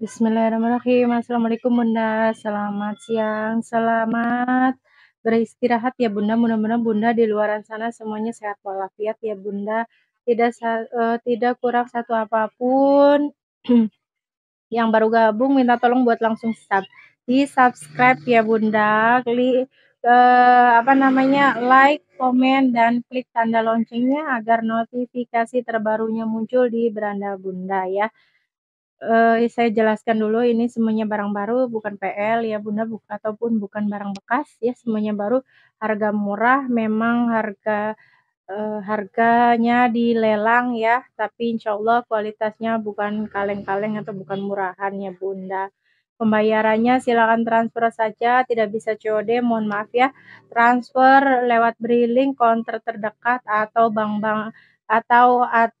Bismillahirrahmanirrahim. Assalamualaikum Bunda. Selamat siang. Selamat beristirahat ya Bunda. Mudah-mudahan Bunda di luar sana semuanya sehat walafiat ya Bunda. Tidak uh, tidak kurang satu apapun. Yang baru gabung minta tolong buat langsung sub. Di subscribe ya Bunda. Klik uh, eh, apa namanya? like, komen dan klik tanda loncengnya agar notifikasi terbarunya muncul di beranda Bunda ya eh, saya jelaskan dulu ini semuanya barang baru bukan PL ya Bunda bu ataupun bukan barang bekas ya semuanya baru harga murah memang harga uh, harganya dilelang ya tapi insya Allah kualitasnya bukan kaleng-kaleng atau bukan murahan ya Bunda pembayarannya silakan transfer saja tidak bisa COD mohon maaf ya transfer lewat briling counter terdekat atau bank-bank atau at,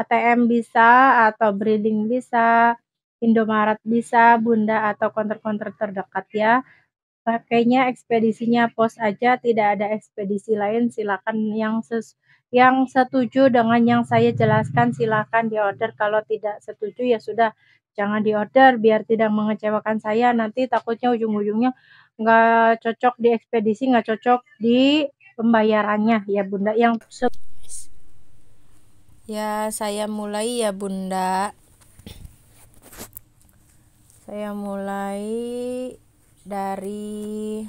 ATM bisa atau Breeding bisa, Indomaret bisa, Bunda atau konter-konter terdekat ya. Pakainya ekspedisinya pos aja, tidak ada ekspedisi lain. Silakan yang ses yang setuju dengan yang saya jelaskan silakan diorder. Kalau tidak setuju ya sudah jangan diorder biar tidak mengecewakan saya. Nanti takutnya ujung-ujungnya nggak cocok di ekspedisi, nggak cocok di pembayarannya ya Bunda. Yang Ya, saya mulai ya, Bunda. Saya mulai dari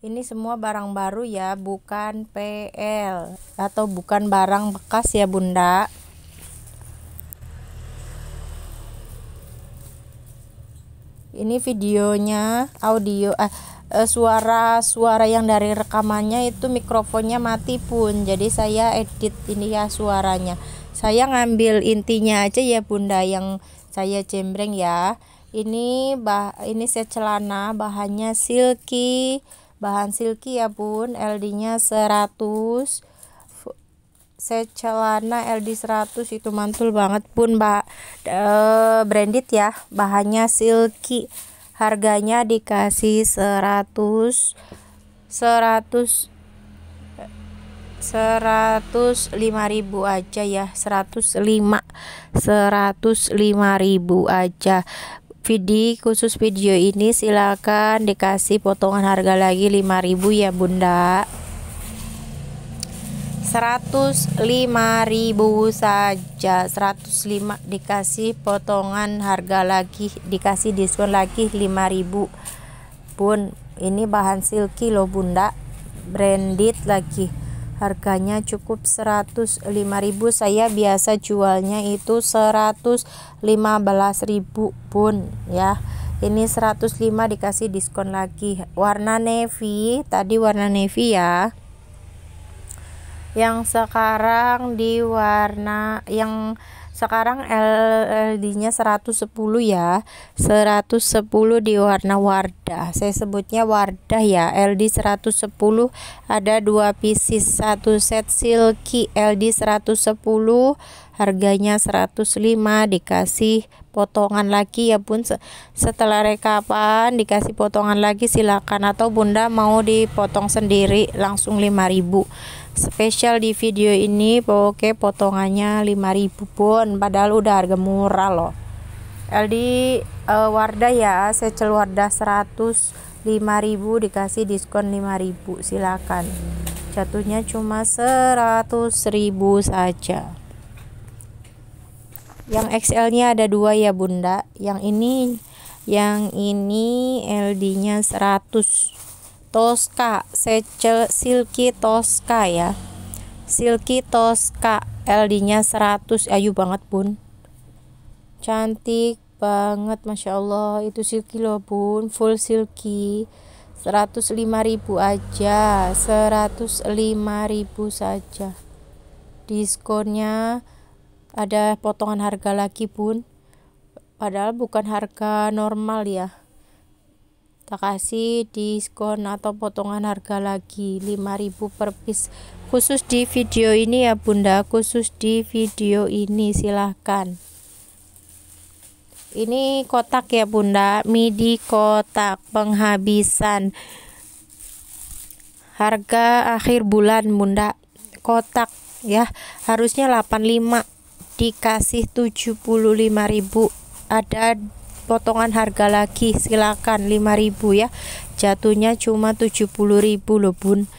ini semua barang baru ya, bukan PL atau bukan barang bekas ya, Bunda. Ini videonya audio eh suara-suara eh, yang dari rekamannya itu mikrofonnya mati pun jadi saya edit ini ya suaranya saya ngambil intinya aja ya bunda yang saya cembreng ya ini bah ini secelana celana bahannya silky bahan silky ya bun LD nya 100 secelana celana LD 100 itu mantul banget bun mbak e, branded ya bahannya silky harganya dikasih 100 100 105.000 aja ya 105 105.000 aja video khusus video ini silakan dikasih potongan harga lagi 5.000 ya Bunda 105.000 saja 105 dikasih potongan harga lagi dikasih diskon lagi 5.000 pun ini bahan silky lo bunda branded lagi harganya cukup 105.000 saya biasa jualnya itu 115.000 pun ya ini 105 dikasih diskon lagi warna navy tadi warna navy ya yang sekarang di warna yang sekarang ld nya 110 ya 110 di warna wardah saya sebutnya wardah ya LD 110 ada dua pieces satu set silky LD 110 harganya 105 dikasih potongan lagi ya bun setelah rekapan dikasih potongan lagi silakan atau bunda mau dipotong sendiri langsung 5000 spesial di video ini oke potongannya 5000 bun padahal udah harga murah loh LD uh, eh, Wardah ya secel Wardah 100 5000 dikasih diskon 5000 silakan jatuhnya cuma 100.000 saja yang XL-nya ada dua ya bunda yang ini yang ini LD-nya 100 Tosca secel silky Tosca ya silky Tosca LD-nya 100 ayu banget bun cantik banget Masya Allah itu silky loh bun full silky 105.000 aja 105.000 saja diskonnya ada potongan harga lagi bun padahal bukan harga normal ya tak kasih diskon atau potongan harga lagi 5000 per piece khusus di video ini ya bunda khusus di video ini silahkan ini kotak ya bunda midi kotak penghabisan harga akhir bulan bunda kotak ya harusnya 85 dikasih 75.000 ada potongan harga lagi silakan 5.000 ya jatuhnya cuma 70.000 loh bun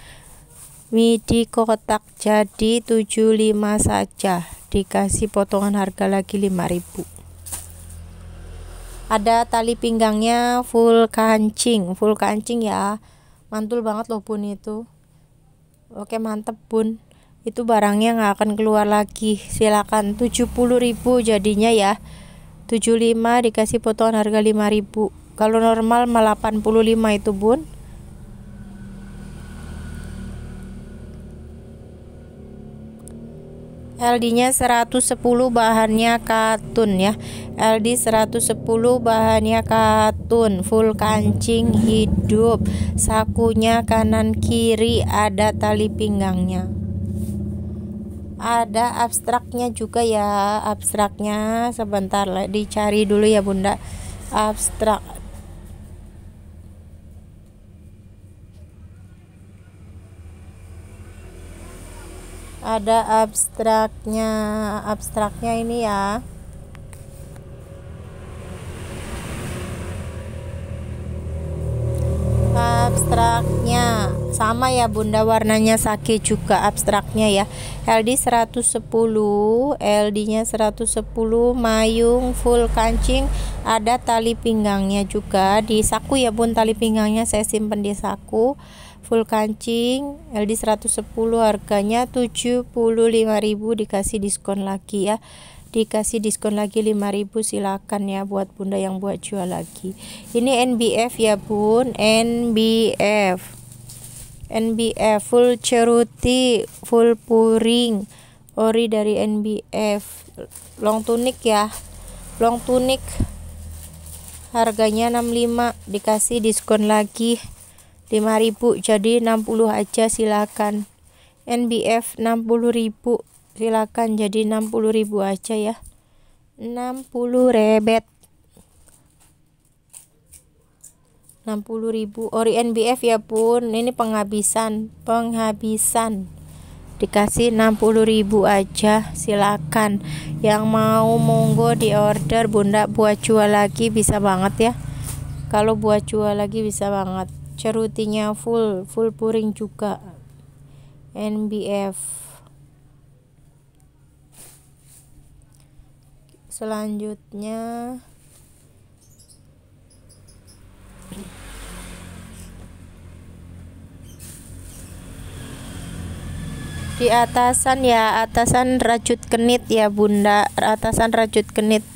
midi kotak jadi 75 saja dikasih potongan harga lagi 5000 ada tali pinggangnya full kancing full kancing ya mantul banget loh bun itu oke mantep bun itu barangnya nggak akan keluar lagi silakan 70.000 jadinya ya 75 dikasih potongan harga 5000 kalau normal 85 itu bun LD nya 110 bahannya katun ya LD 110 bahannya katun full kancing hidup sakunya kanan kiri ada tali pinggangnya ada abstraknya juga ya abstraknya sebentar lah dicari dulu ya bunda abstrak ada abstraknya abstraknya ini ya abstraknya sama ya bunda warnanya sake juga abstraknya ya LD 110 LD nya 110 mayung full kancing ada tali pinggangnya juga di saku ya bun tali pinggangnya saya simpen di saku full kancing LD 110 harganya 75.000 dikasih diskon lagi ya dikasih diskon lagi 5000 silakan ya buat bunda yang buat jual lagi ini NBF ya bun NBF NBF full ceruti full puring ori dari NBF long tunik ya long tunik harganya 65 dikasih diskon lagi 5000 jadi 60 aja silakan NBF 60000 silakan jadi puluh ribu aja ya 60 rebet puluh ribu ori oh, NBF ya pun ini penghabisan penghabisan dikasih puluh ribu aja silakan yang mau monggo di order bunda buat jual lagi bisa banget ya kalau buat jual lagi bisa banget cerutinya full full puring juga NBF selanjutnya di atasan ya atasan rajut kenit ya bunda atasan rajut kenit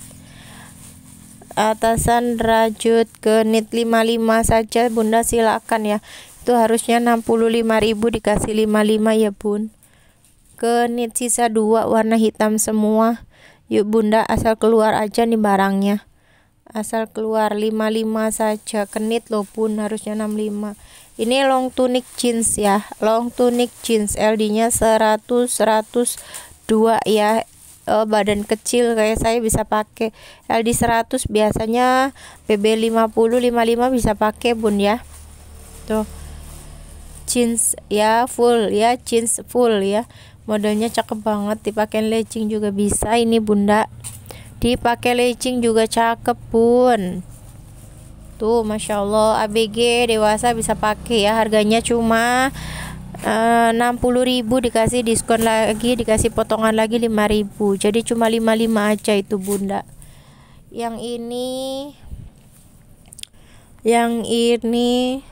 atasan rajut kenit 55 saja bunda silakan ya itu harusnya 65.000 dikasih 55 ya bun kenit sisa dua warna hitam semua Yuk bunda asal keluar aja nih barangnya asal keluar 55 saja kenit lo pun harusnya 65 ini long tunic jeans ya long tunic jeans LD nya 100 102 ya oh, badan kecil kayak saya bisa pakai LD 100 biasanya BB 50 55 bisa pakai bun ya tuh jeans ya full ya jeans full ya modelnya cakep banget dipakai lecing juga bisa ini bunda dipakai lecing juga cakep pun tuh masya allah abg dewasa bisa pakai ya harganya cuma eh, enam puluh ribu dikasih diskon lagi dikasih potongan lagi 5000 jadi cuma 55 aja itu bunda yang ini yang ini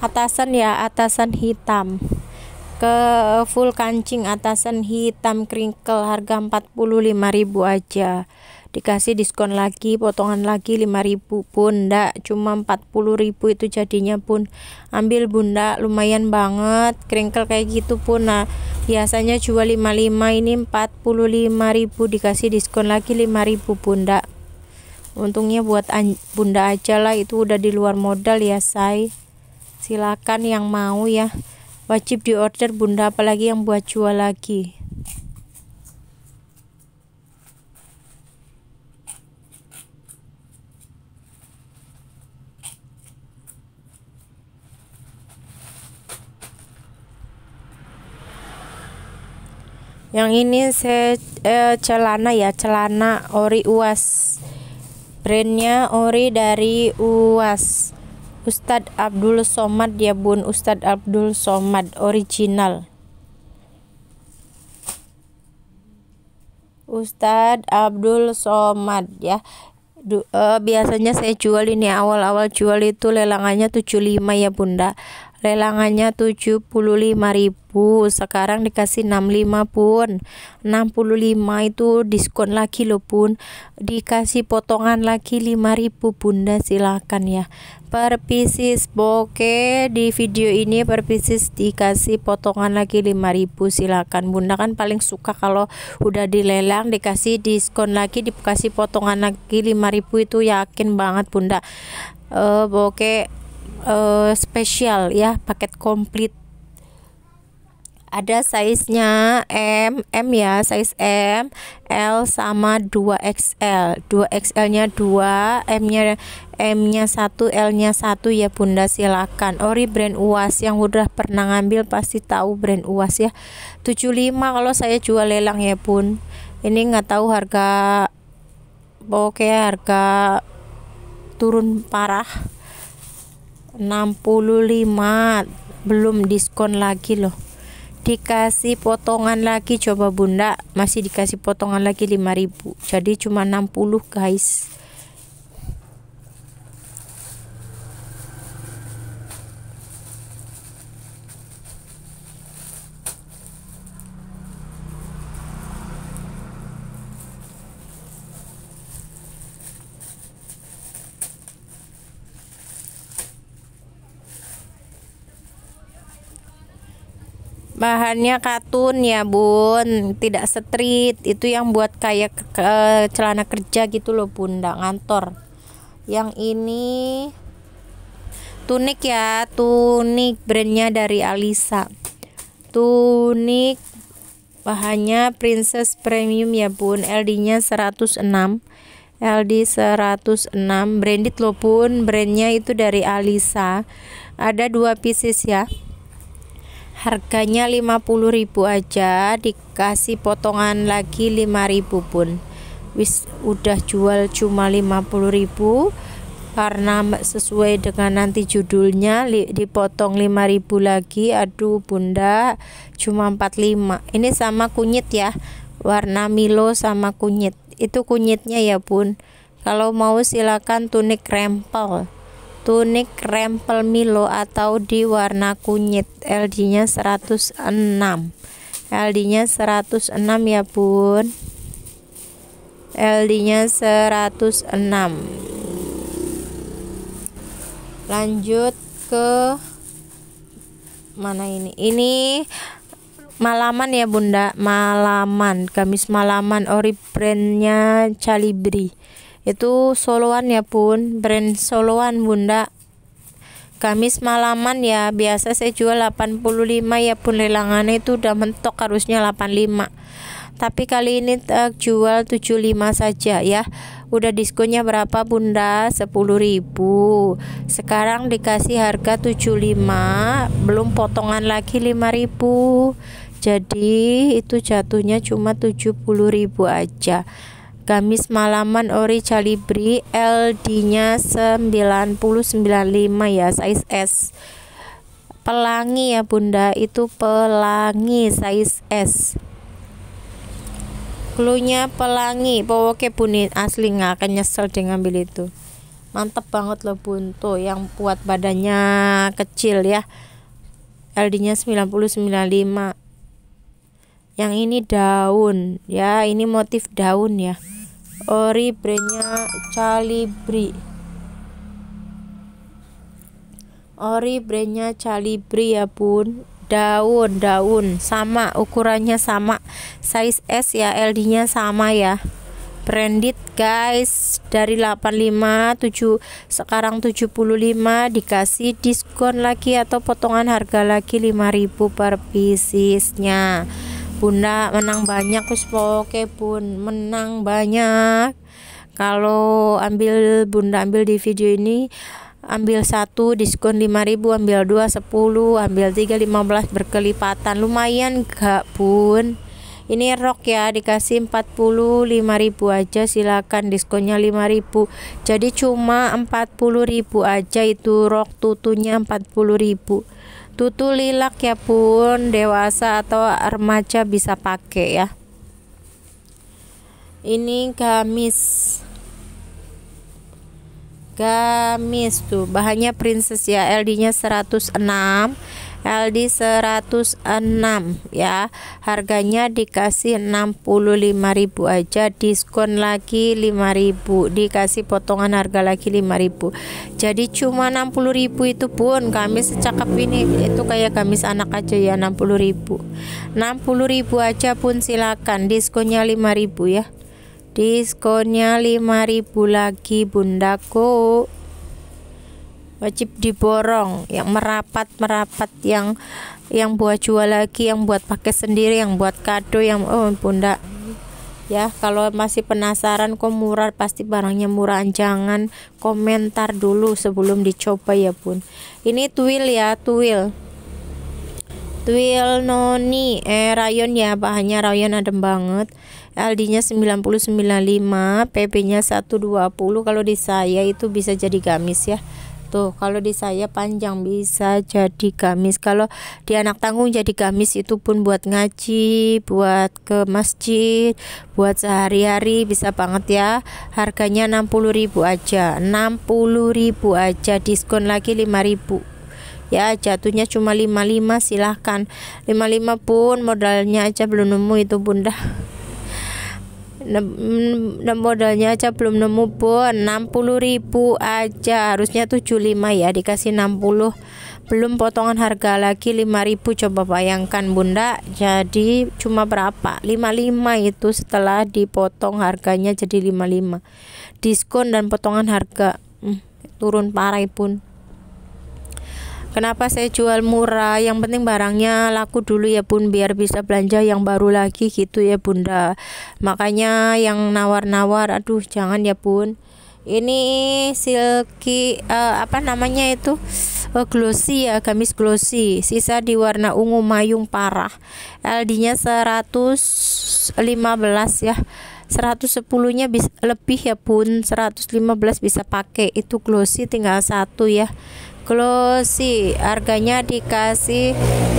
atasan ya atasan hitam ke full kancing atasan hitam kringkel harga 45.000 aja dikasih diskon lagi potongan lagi 5000 bunda cuma 40000 itu jadinya pun ambil bunda lumayan banget kringkel kayak gitu pun nah biasanya jual 55 ini 45000 dikasih diskon lagi 5000 bunda untungnya buat bunda aja lah itu udah di luar modal ya say silakan yang mau ya Wajib diorder bunda apalagi yang buat jual lagi. yang ini saya eh, celana ya celana ori uas brandnya ori dari uas Ustad Abdul Somad ya bun Ustad Abdul Somad original Ustad Abdul Somad ya Du, uh, biasanya saya jual ini awal-awal jual itu lelangannya 75 ya Bunda lelangannya 75.000 sekarang dikasih 65 pun 65 itu diskon lagi loh pun dikasih potongan lagi 5.000 bunda silahkan ya per pieces oke di video ini per pieces dikasih potongan lagi 5.000 silahkan bunda kan paling suka kalau udah dilelang dikasih diskon lagi dikasih potongan lagi 5.000 itu yakin banget bunda uh, eh, oke uh, spesial ya paket komplit ada size-nya M, M ya, size M, L sama 2XL. 2XL-nya 2, M-nya M-nya 1, L-nya 1 ya Bunda silakan. Ori brand UAS yang udah pernah ngambil pasti tahu brand UAS ya. 75 kalau saya jual lelang ya pun Ini nggak tahu harga oke harga turun parah 65 belum diskon lagi loh dikasih potongan lagi coba bunda masih dikasih potongan lagi 5000 jadi cuma 60 guys bahannya katun ya bun tidak street itu yang buat kayak ke, ke, eh, celana kerja gitu loh bunda ngantor yang ini tunik ya tunik brandnya dari Alisa tunik bahannya princess premium ya bun LD nya 106 LD 106 branded loh bun brandnya itu dari Alisa ada dua pieces ya harganya 50.000 aja dikasih potongan lagi 5.000 pun wis udah jual cuma 50.000 karena sesuai dengan nanti judulnya dipotong 5000 lagi aduh bunda cuma 45 ini sama kunyit ya warna milo sama kunyit itu kunyitnya ya bun kalau mau silakan tunik rempel tunik rempel Milo atau di warna kunyit LD-nya 106 LD-nya 106 ya bun LD-nya 106 lanjut ke mana ini ini malaman ya bunda malaman gamis malaman ori brandnya calibri itu soloan ya bun brand soloan bunda Kamis malaman ya biasa saya jual 85 ya pun lelangannya itu udah mentok harusnya 85 tapi kali ini uh, jual 75 saja ya udah diskonnya berapa bunda 10.000 sekarang dikasih harga 75 belum potongan lagi 5.000 jadi itu jatuhnya cuma 70.000 aja Gamis Malaman Ori Calibri LD-nya 995 ya size S pelangi ya bunda itu pelangi size S klunya pelangi pokoknya buni asli nggak akan nyesel deh ngambil itu mantep banget loh buntu yang buat badannya kecil ya LD nya 995 yang ini daun ya ini motif daun ya ori brenya calibri. ori brenya calibri ya bun. Daun, daun sama ukurannya sama. Size S ya, LD-nya sama ya. Branded guys dari 85 7 sekarang 75 dikasih diskon lagi atau potongan harga lagi 5000 per pcs-nya bunda menang banyak terus oke bun menang banyak kalau ambil bunda ambil di video ini ambil satu diskon 5000 ambil 2 10 ambil 3 15 berkelipatan lumayan gak bun ini rok ya dikasih 45.000 aja silakan diskonnya 5.000 jadi cuma 40.000 aja itu rok tutunya 40.000 tutu lilak ya pun dewasa atau remaja bisa pakai ya ini gamis gamis tuh bahannya princess ya LD nya 106 LD 106 ya harganya dikasih 65.000 aja diskon lagi 5.000 dikasih potongan harga lagi 5.000 jadi cuma 60.000 itu pun gamis secakap ini itu kayak gamis anak aja ya 60.000 60.000 aja pun silakan diskonnya 5.000 ya diskonnya 5000 lagi bundaku wajib diborong yang merapat merapat yang yang buat jual lagi yang buat pakai sendiri yang buat kado yang oh bunda ya kalau masih penasaran kok murah pasti barangnya murah jangan komentar dulu sebelum dicoba ya bun ini twill ya twill twill noni eh rayon ya bahannya rayon adem banget LD-nya 995, pp nya 120. Kalau di saya itu bisa jadi gamis ya. Tuh, gitu. kalau di saya panjang bisa jadi gamis. Kalau di anak tanggung jadi gamis itu pun buat ngaji, buat ke masjid, buat sehari-hari bisa banget ya. Harganya 60.000 aja. 60.000 aja diskon lagi 5.000 ya jatuhnya cuma 55 silahkan 55 pun modalnya aja belum nemu itu bunda nem modalnya aja belum nemu pun 60 ribu aja harusnya 75 ya dikasih 60 belum potongan harga lagi 5000 coba bayangkan bunda jadi cuma berapa 55 itu setelah dipotong harganya jadi 55 diskon dan potongan harga hmm, turun parah pun Kenapa saya jual murah? Yang penting barangnya laku dulu ya bun, biar bisa belanja yang baru lagi gitu ya bunda. Makanya yang nawar-nawar, aduh jangan ya bun. Ini silky uh, apa namanya itu? uh, glossy ya gamis glossy sisa di warna ungu mayung parah LD nya 115 ya 110 nya bisa lebih ya pun 115 bisa pakai itu glossy tinggal satu ya glossy harganya dikasih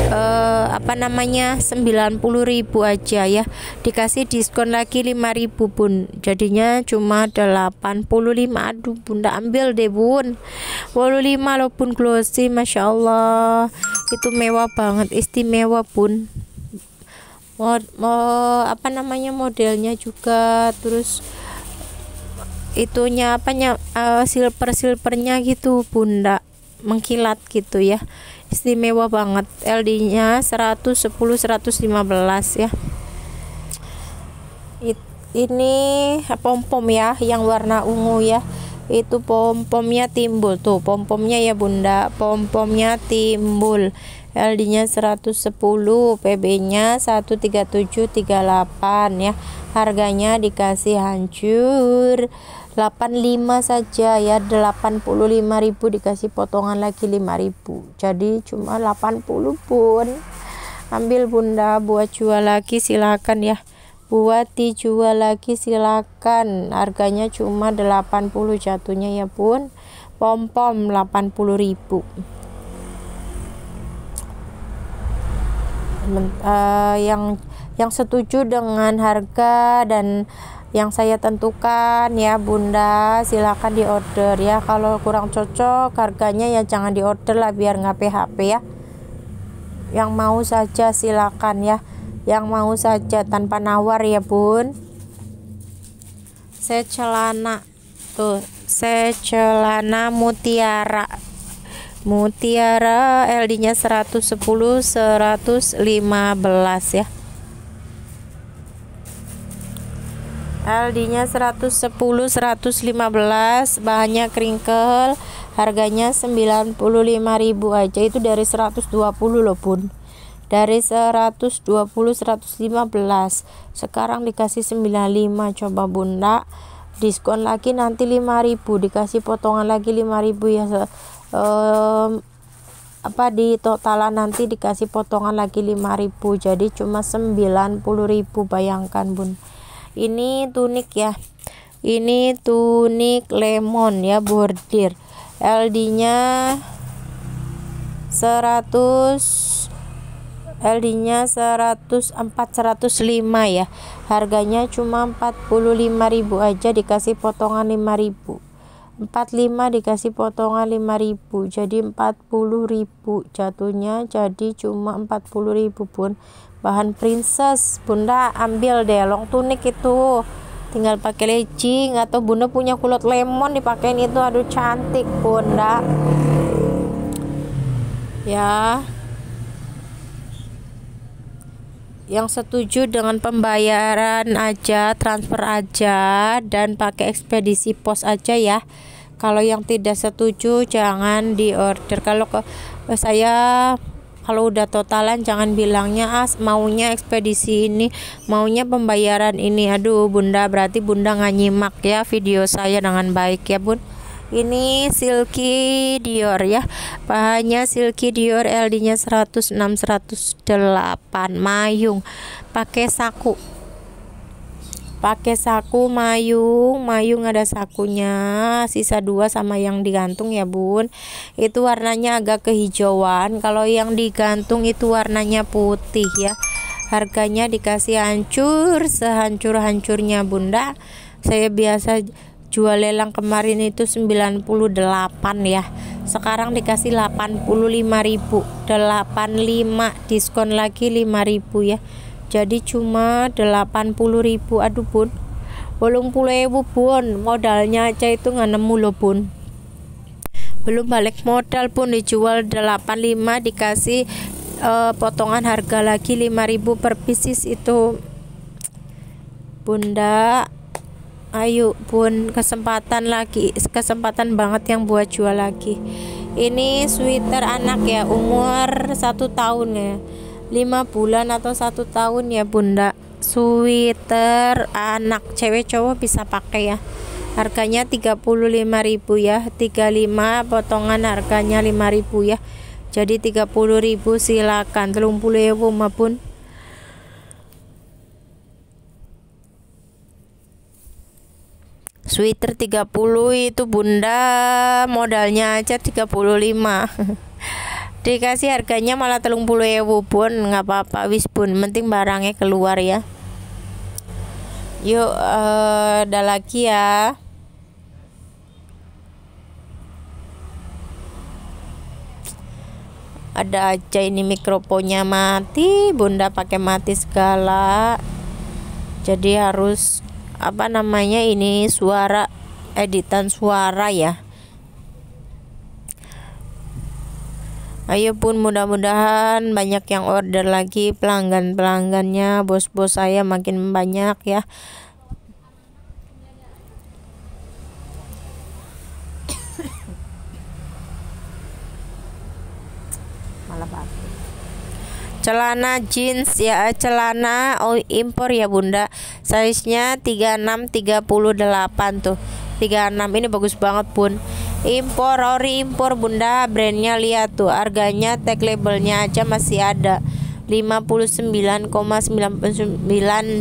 eh, apa namanya 90.000 aja ya dikasih diskon lagi 5.000 pun, jadinya cuma 85 aduh Bunda ambil deh Bun 85 lo pun glossy Masya Allah itu mewah banget istimewa pun. mod, mod apa namanya modelnya juga terus itunya apanya uh, eh, silver silvernya gitu bunda mengkilat gitu ya istimewa banget LD nya 110 115 ya It, ini pom pom ya yang warna ungu ya itu pom pomnya timbul tuh pom pomnya ya bunda pom pomnya timbul LD nya 110 PB nya 13738 ya harganya dikasih hancur 85 saja ya 85.000 dikasih potongan lagi 5.000 jadi cuma 80 pun ambil bunda buat jual lagi silakan ya buat dijual lagi silakan harganya cuma 80 jatuhnya ya pun pom pom 80.000 uh, yang yang setuju dengan harga dan yang saya tentukan ya bunda silahkan order ya kalau kurang cocok harganya ya jangan di order lah biar nggak PHP ya yang mau saja silakan ya yang mau saja tanpa nawar ya bun saya celana tuh saya celana mutiara mutiara LD nya 110 115 ya Aldinya 110 115 bahannya kringkel harganya 95.000 aja itu dari 120 loh Bun dari 120 115 sekarang dikasih 95 coba Bunda diskon lagi nanti 5000 dikasih potongan lagi 5000 ya um, apa di totalan nanti dikasih potongan lagi 5000 jadi cuma 90.000 bayangkan Bun ini tunik ya ini tunik lemon ya bordir LD nya 100 LD nya 104 105 ya harganya cuma 45.000 aja dikasih potongan 5000 45 dikasih potongan 5000 jadi 40000 jatuhnya jadi cuma 40000 pun bahan princess bunda ambil deh long tunik itu tinggal pakai lecing atau bunda punya kulot lemon dipakein itu aduh cantik bunda ya yang setuju dengan pembayaran aja transfer aja dan pakai ekspedisi pos aja ya kalau yang tidak setuju jangan di order kalau ke saya kalau udah totalan jangan bilangnya as maunya ekspedisi ini maunya pembayaran ini aduh bunda berarti bunda nggak nyimak ya video saya dengan baik ya bun ini silky dior ya bahannya silky dior LD nya 106 108 mayung pakai saku pakai saku mayung mayung ada sakunya sisa dua sama yang digantung ya bun itu warnanya agak kehijauan kalau yang digantung itu warnanya putih ya harganya dikasih hancur sehancur-hancurnya bunda saya biasa jual lelang kemarin itu 98 ya sekarang dikasih 85.000 85 diskon lagi 5.000 ya jadi cuma 80 ribu aduh bun belum pulai bun modalnya aja itu nganemu lo bun belum balik modal pun dijual 85 dikasih uh, potongan harga lagi 5000 per bisnis itu bunda ayo bun kesempatan lagi kesempatan banget yang buat jual lagi ini sweater anak ya umur satu tahun ya lima bulan atau satu tahun ya bunda sweater anak cewek cowok bisa pakai ya harganya 35.000 ya 35 potongan harganya 5.000 ya jadi 30.000 silakan puluh ya 30.000 maupun sweater 30 itu bunda modalnya aja 35 dikasih harganya malah telung puluh ewu pun nggak apa-apa wis pun penting barangnya keluar ya yuk uh, ada lagi ya ada aja ini mikrofonnya mati bunda pakai mati segala jadi harus apa namanya ini suara editan suara ya Ayo pun mudah-mudahan banyak yang order lagi pelanggan-pelanggannya, bos-bos saya makin banyak ya. Malah celana jeans ya celana oh impor ya bunda size nya 38 tuh 36 ini bagus banget pun impor ori impor bunda brandnya lihat tuh harganya tag labelnya aja masih ada 59,99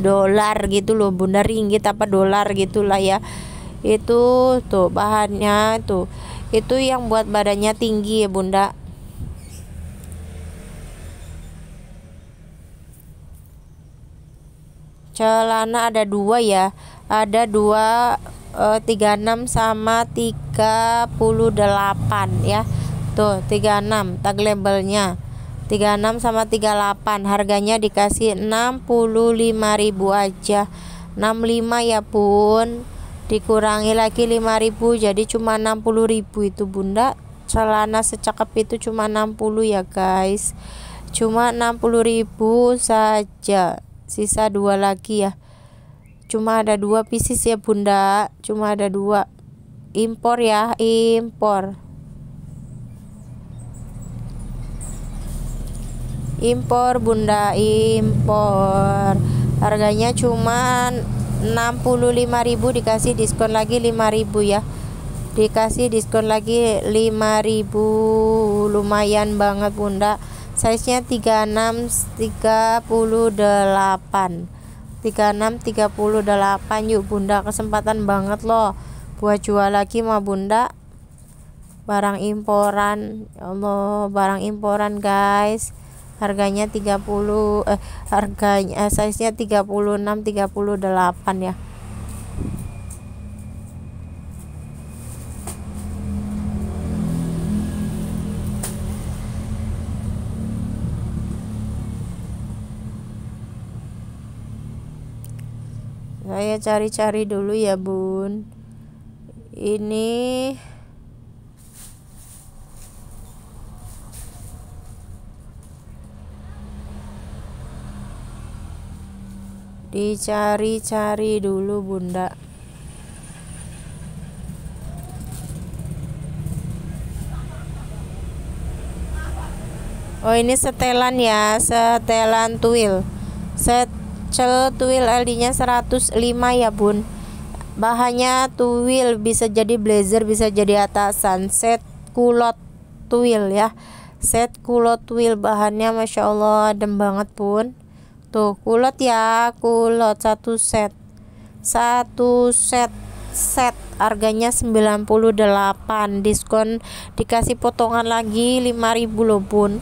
dolar gitu loh bunda ringgit apa dolar gitulah ya itu tuh bahannya tuh itu yang buat badannya tinggi ya bunda celana ada dua ya ada dua eh, 36 sama 38 ya tuh 36 tag labelnya 36 sama 38 harganya dikasih 65.000 aja 65 ya pun dikurangi lagi 5000 jadi cuma 60000 itu bunda celana secakep itu cuma 60 ya guys cuma 60000 saja sisa dua lagi ya cuma ada dua pieces ya bunda cuma ada dua impor ya impor impor bunda impor harganya cuma 65.000 dikasih diskon lagi 5.000 ya dikasih diskon lagi 5000 lumayan banget bunda size nya 36 38 36.38 yuk bunda kesempatan banget loh buat jual lagi mah bunda barang imporan ya Allah barang imporan guys harganya 30 eh harganya eh, size nya 36 38 ya saya cari-cari dulu ya bun ini dicari-cari dulu bunda oh ini setelan ya setelan tuil set pecel tuil LD-nya 105 ya bun bahannya tuil bisa jadi blazer bisa jadi atasan set kulot tuil ya set kulot tuil bahannya Masya Allah adem banget bun tuh kulot ya kulot satu set satu set set harganya 98 diskon dikasih potongan lagi 5000 loh pun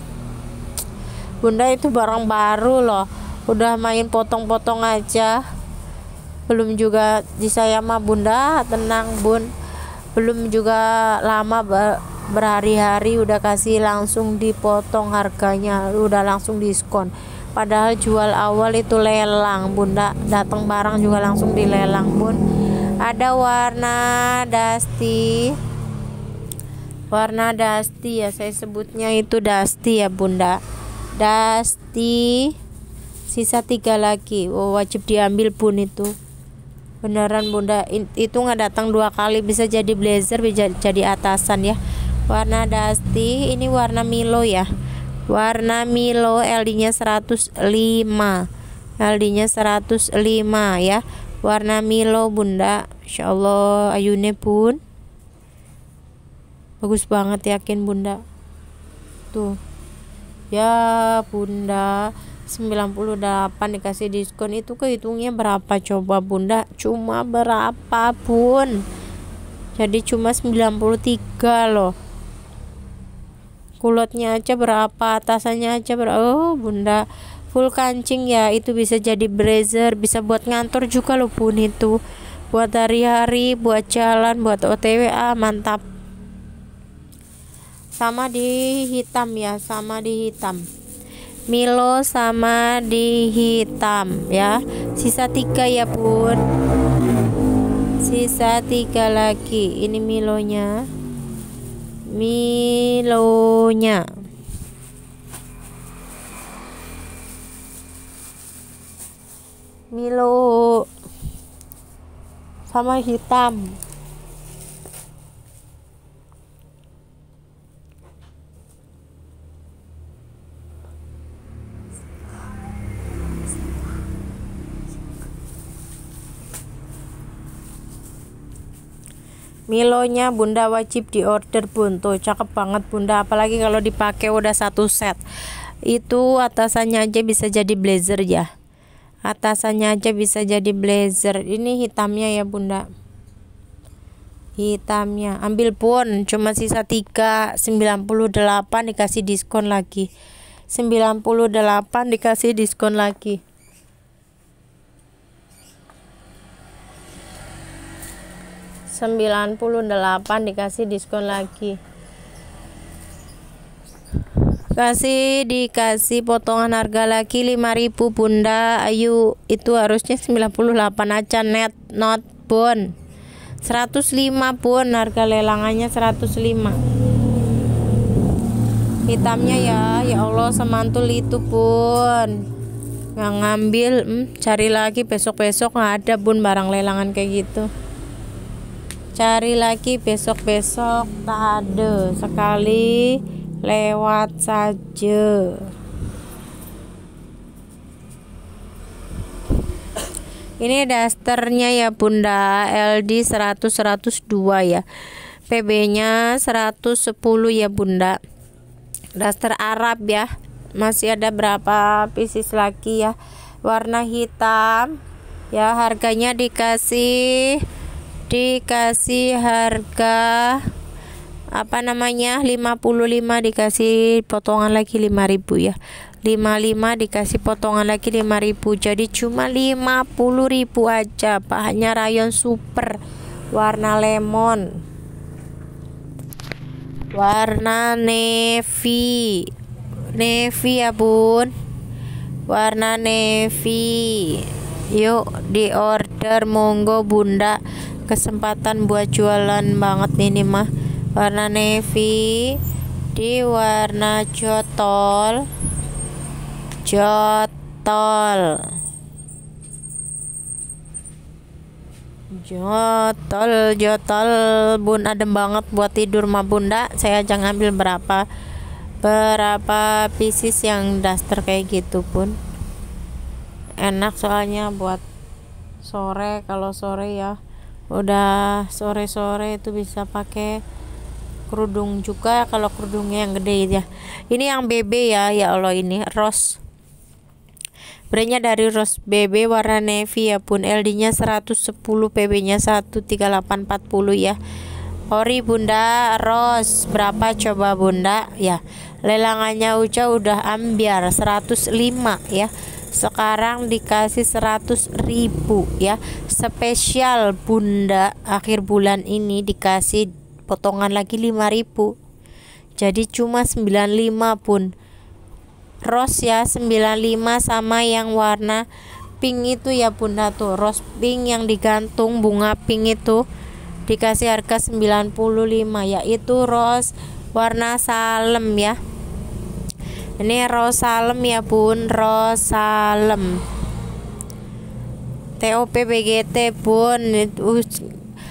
bunda itu barang baru loh udah main potong-potong aja belum juga di saya mah bunda tenang bun belum juga lama berhari-hari udah kasih langsung dipotong harganya udah langsung diskon padahal jual awal itu lelang bunda datang barang juga langsung dilelang bun ada warna dusty warna dusty ya saya sebutnya itu dusty ya bunda dusty sisa tiga lagi oh, wajib diambil pun itu beneran bunda itu nggak datang dua kali bisa jadi blazer bisa jadi atasan ya warna dusty ini warna Milo ya warna Milo LD nya 105 LD nya 105 ya warna Milo bunda Insya Allah ayune pun bagus banget yakin bunda tuh ya bunda 98 dikasih diskon itu kehitungnya berapa coba bunda cuma berapa pun jadi cuma 93 loh kulotnya aja berapa atasannya aja berapa oh bunda full kancing ya itu bisa jadi blazer bisa buat ngantor juga loh pun itu buat hari-hari buat jalan buat OTW ah, mantap sama di hitam ya sama di hitam Milo sama di hitam ya sisa tiga ya bun sisa tiga lagi ini Milonya Milonya Milo sama hitam Milonya bunda wajib diorder tuh, cakep banget bunda apalagi kalau dipakai udah satu set itu atasannya aja bisa jadi blazer ya atasannya aja bisa jadi blazer ini hitamnya ya bunda hitamnya ambil pun cuma sisa 3 98 dikasih diskon lagi 98 dikasih diskon lagi 98 dikasih diskon lagi kasih dikasih potongan harga lagi 5000 bunda ayu itu harusnya 98 aja net not bon 105 pun harga lelangannya 105 hitamnya ya ya Allah semantul itu pun nggak ngambil hmm, cari lagi besok-besok nggak -besok ada bun barang lelangan kayak gitu cari lagi besok-besok tak ada sekali lewat saja ini dasternya ya bunda LD 100 102 ya PB nya 110 ya bunda daster Arab ya masih ada berapa pieces lagi ya warna hitam ya harganya dikasih dikasih harga apa namanya 55 dikasih potongan lagi 5000 ya 55 dikasih potongan lagi 5000 jadi cuma 50000 aja pak hanya rayon super warna lemon warna navy navy ya bun warna navy yuk di order monggo bunda kesempatan buat jualan banget ini mah warna navy di warna jotol jotol jotol jotol bun adem banget buat tidur mah bunda saya jangan ambil berapa berapa pieces yang daster kayak gitu pun enak soalnya buat sore kalau sore ya udah sore-sore itu bisa pakai kerudung juga ya, kalau kerudungnya yang gede ya ini yang BB ya ya Allah ini Rose brandnya dari Rose BB warna navy ya pun LD nya 110 PB nya 13840 ya ori bunda Rose berapa coba bunda ya lelangannya Uca udah ambiar 105 ya sekarang dikasih 100 ribu ya spesial bunda akhir bulan ini dikasih potongan lagi 5 ribu jadi cuma 95 pun rose ya 95 sama yang warna pink itu ya bunda tuh rose pink yang digantung bunga pink itu dikasih harga 95 yaitu rose warna salem ya ini Rosalem ya bun Rosalem TOP PGT bun itu uh,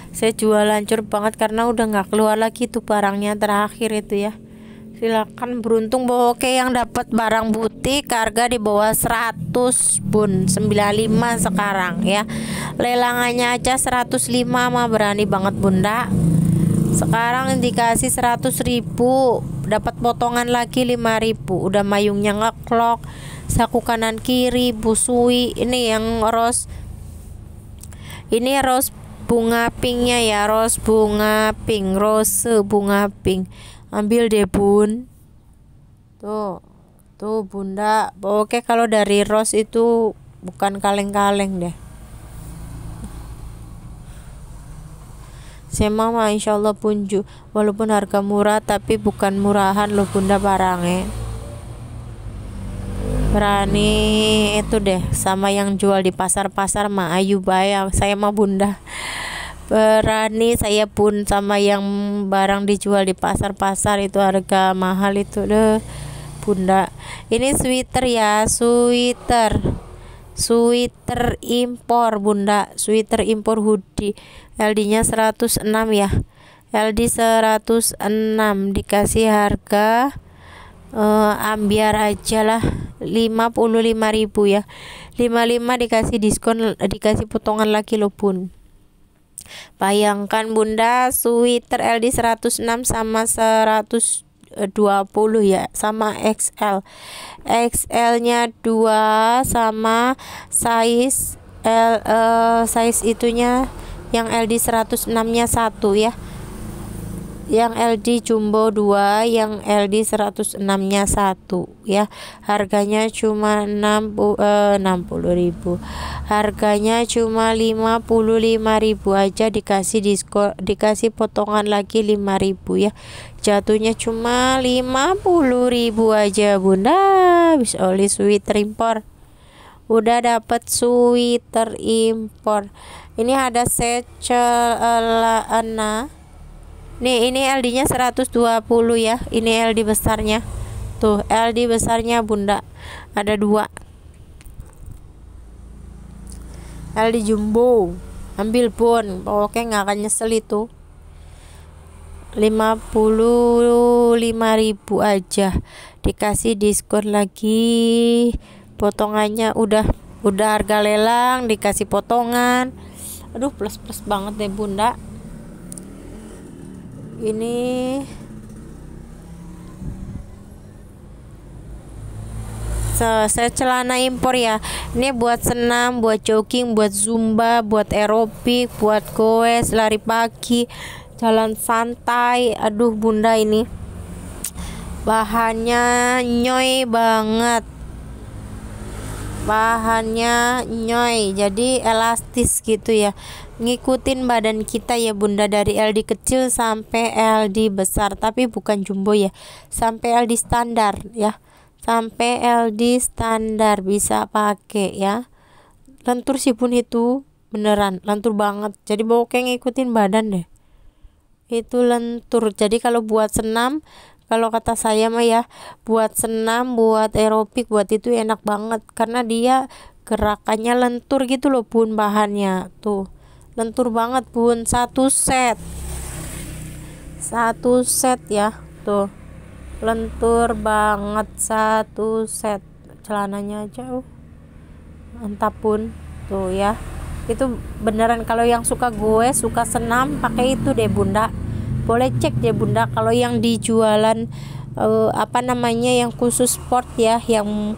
saya jual hancur banget karena udah nggak keluar lagi tuh barangnya terakhir itu ya silakan beruntung bahwa oke yang dapat barang butik harga di bawah 100 bun 95 sekarang ya lelangannya aja 105 mah berani banget bunda sekarang dikasih 100 ribu dapat potongan lagi 5000 udah mayungnya ngeklok saku kanan kiri busui ini yang ros ini ros bunga pinknya ya ros bunga pink rose bunga pink ambil deh bun tuh tuh bunda oke kalau dari ros itu bukan kaleng-kaleng deh saya mah insya Allah punju walaupun harga murah tapi bukan murahan lo bunda barangnya berani itu deh sama yang jual di pasar-pasar ma ayu bayar saya mah bunda berani saya pun sama yang barang dijual di pasar-pasar itu harga mahal itu deh bunda ini sweater ya sweater sweater impor bunda sweater impor hoodie LD-nya 106 ya. LD 106 dikasih harga uh, ambiar aja lah 55.000 ya. 55 dikasih diskon dikasih potongan lagi lo Bun. Bayangkan Bunda sweater LD 106 sama 100 20 ya sama XL XL nya 2 sama size L uh, size itunya yang LD 106 nya 1 ya yang LD jumbo 2 yang LD 106 nya 1 ya harganya cuma 60 eh, 60.000 harganya cuma 55.000 aja dikasih disko, dikasih potongan lagi 5.000 ya jatuhnya cuma 50.000 aja Bunda habis oli sweater impor udah dapat sweater impor ini ada secelana nih ini LD nya 120 ya ini LD besarnya tuh LD besarnya bunda ada dua LD jumbo ambil pun oke nggak akan nyesel itu ribu aja dikasih diskon lagi potongannya udah udah harga lelang dikasih potongan aduh plus plus banget deh bunda ini so, saya celana impor ya ini buat senam buat jogging buat zumba buat aerobik buat goes lari pagi jalan santai aduh bunda ini bahannya nyoy banget bahannya nyoy jadi elastis gitu ya ngikutin badan kita ya bunda dari LD kecil sampai LD besar tapi bukan jumbo ya sampai LD standar ya sampai LD standar bisa pakai ya lentur sih pun itu beneran lentur banget jadi bokeh ngikutin badan deh itu lentur jadi kalau buat senam kalau kata saya mah ya buat senam buat aerobik buat itu enak banget karena dia gerakannya lentur gitu loh pun bahannya tuh lentur banget pun satu set satu set ya tuh lentur banget satu set celananya jauh entah mantap pun tuh ya itu beneran kalau yang suka gue suka senam pakai itu deh bunda boleh cek ya bunda kalau yang dijualan uh, apa namanya yang khusus sport ya yang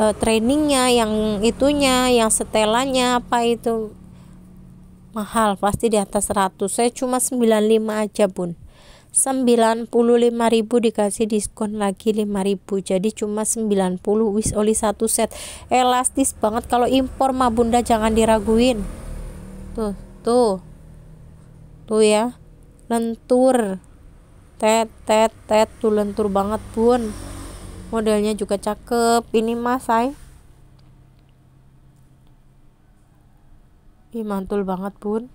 uh, trainingnya yang itunya yang setelannya apa itu mahal pasti di atas 100 saya cuma 95 aja bun ribu dikasih diskon lagi ribu jadi cuma 90 wis oli satu set elastis banget kalau impor mah bunda jangan diraguin tuh tuh tuh ya lentur tet tet tet tuh lentur banget bun modelnya juga cakep ini masai Ih, mantul banget bun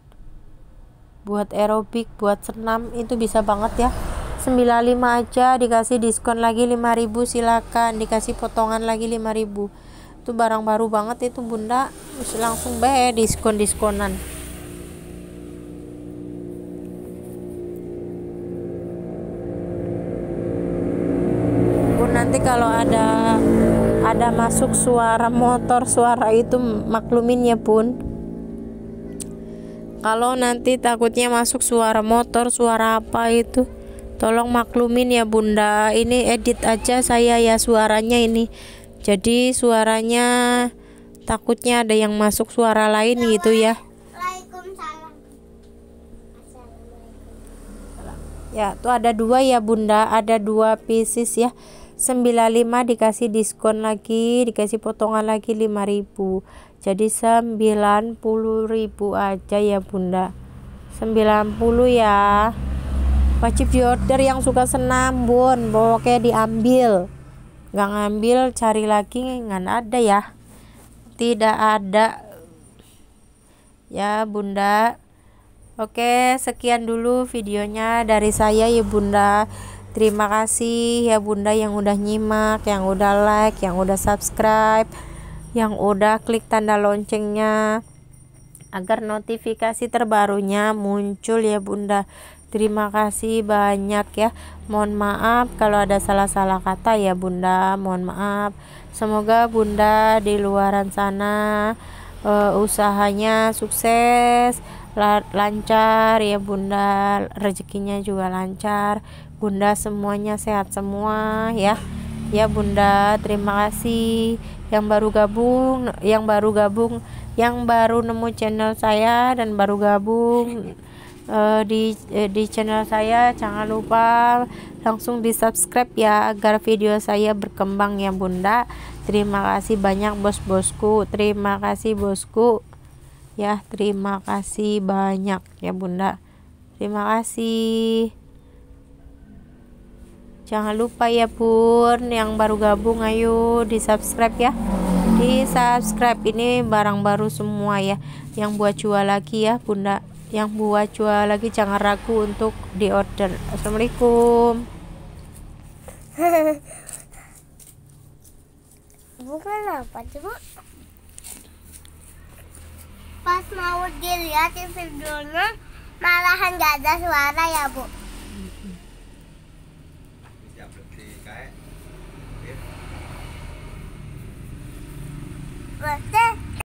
buat aerobik buat senam itu bisa banget ya 95 aja dikasih diskon lagi 5000 silakan dikasih potongan lagi 5000 itu barang baru banget itu bunda langsung be diskon diskonan kalau ada ada masuk suara motor suara itu maklumin ya bun kalau nanti takutnya masuk suara motor suara apa itu tolong maklumin ya bunda ini edit aja saya ya suaranya ini jadi suaranya takutnya ada yang masuk suara lain gitu ya ya tuh ada dua ya bunda ada dua pieces ya 95 dikasih diskon lagi dikasih potongan lagi 5000 jadi 90.000 aja ya bunda 90 ya wajib di order yang suka senam bun pokoknya diambil nggak ngambil cari lagi nggak ada ya tidak ada ya bunda oke sekian dulu videonya dari saya ya bunda Terima kasih ya Bunda yang udah nyimak, yang udah like, yang udah subscribe, yang udah klik tanda loncengnya agar notifikasi terbarunya muncul ya Bunda. Terima kasih banyak ya. Mohon maaf kalau ada salah-salah kata ya Bunda. Mohon maaf. Semoga Bunda di luaran sana uh, usahanya sukses, lancar ya Bunda, rezekinya juga lancar. Bunda semuanya sehat semua ya. Ya Bunda, terima kasih yang baru gabung, yang baru gabung, yang baru nemu channel saya dan baru gabung uh, di uh, di channel saya jangan lupa langsung di subscribe ya agar video saya berkembang ya Bunda. Terima kasih banyak bos-bosku. Terima kasih bosku. Ya, terima kasih banyak ya Bunda. Terima kasih jangan lupa ya bun yang baru gabung ayo di subscribe ya di subscribe ini barang baru semua ya yang buat jual lagi ya bunda yang buat jual lagi jangan ragu untuk di order assalamualaikum bukan apa cuma pas mau dilihatin videonya malahan gak ada suara ya bu 对。